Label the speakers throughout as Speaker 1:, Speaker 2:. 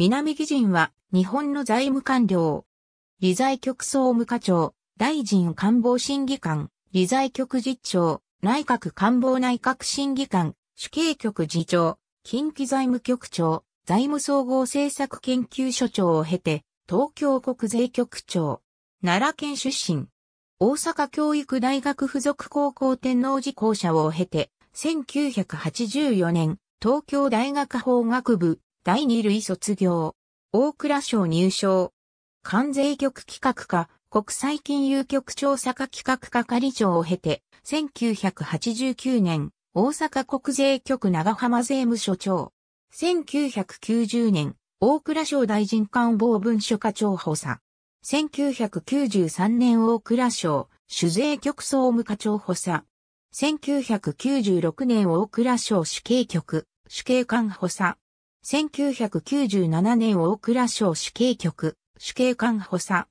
Speaker 1: 南義人は、日本の財務官僚。理財局総務課長、大臣官房審議官、理財局次長、内閣官房内閣審議官、主計局次長、近畿財務局長、財務総合政策研究所長を経て、東京国税局長、奈良県出身、大阪教育大学附属高校天皇寺校舎を経て、1984年、東京大学法学部第二類卒業、大蔵省入賞、関税局企画課、国際金融局調査課企画課係長を経て、1989年、大阪国税局長浜税務所長。1990年、大倉省大臣官房文書課長補佐。1993年大倉省、主税局総務課長補佐。1996年大倉省主計局、主計官補佐。1997年大倉省主計局、主計官補佐。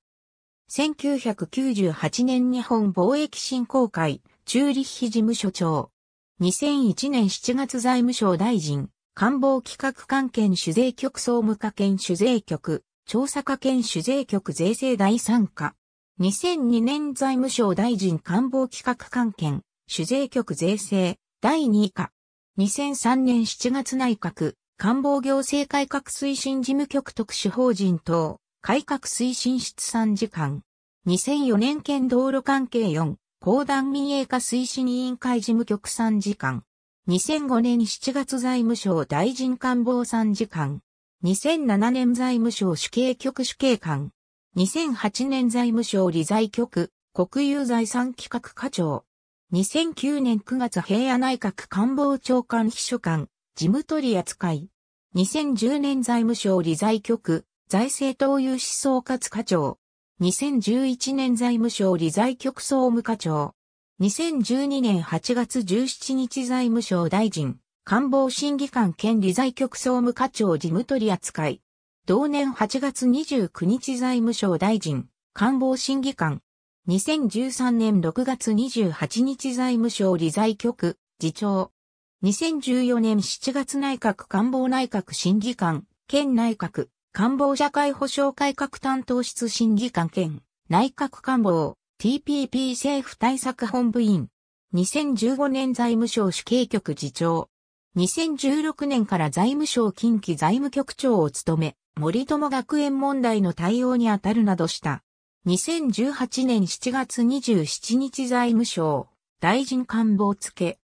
Speaker 1: 1998年日本貿易振興会、中立費事務所長。2001年7月財務省大臣、官房企画官係主税局総務課兼主税局、調査課兼主税局税制第3課。2002年財務省大臣官房企画官係、主税局税制第2課。2003年7月内閣官房行政改革推進事務局特殊法人等、改革推進室参事官。2004年県道路関係4、公団民営化推進委員会事務局参事官。2005年7月財務省大臣官房参事官。2007年財務省主計局主計官。2008年財務省理財局、国有財産企画課長。2009年9月平野内閣官房長官秘書官、事務取り扱い。2010年財務省理財局、財政投融資総括課長。2011年財務省理財局総務課長。2012年8月17日財務省大臣、官房審議官兼理財局総務課長事務取扱い。同年8月29日財務省大臣、官房審議官。2013年6月28日財務省理財局、次長。2014年7月内閣官房内閣審議官、県内閣、官房社会保障改革担当室審議官兼、内閣官房、TPP 政府対策本部員、2015年財務省主計局次長、2016年から財務省近畿財務局長を務め、森友学園問題の対応に当たるなどした。2018年7月27日財務省、大臣官房付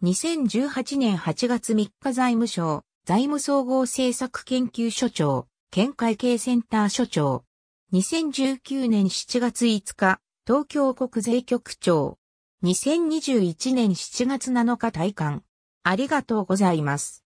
Speaker 1: 2018年8月3日財務省、財務総合政策研究所長、県会計センター所長。2019年7月5日、東京国税局長。2021年7月7日退官。ありがとうございます。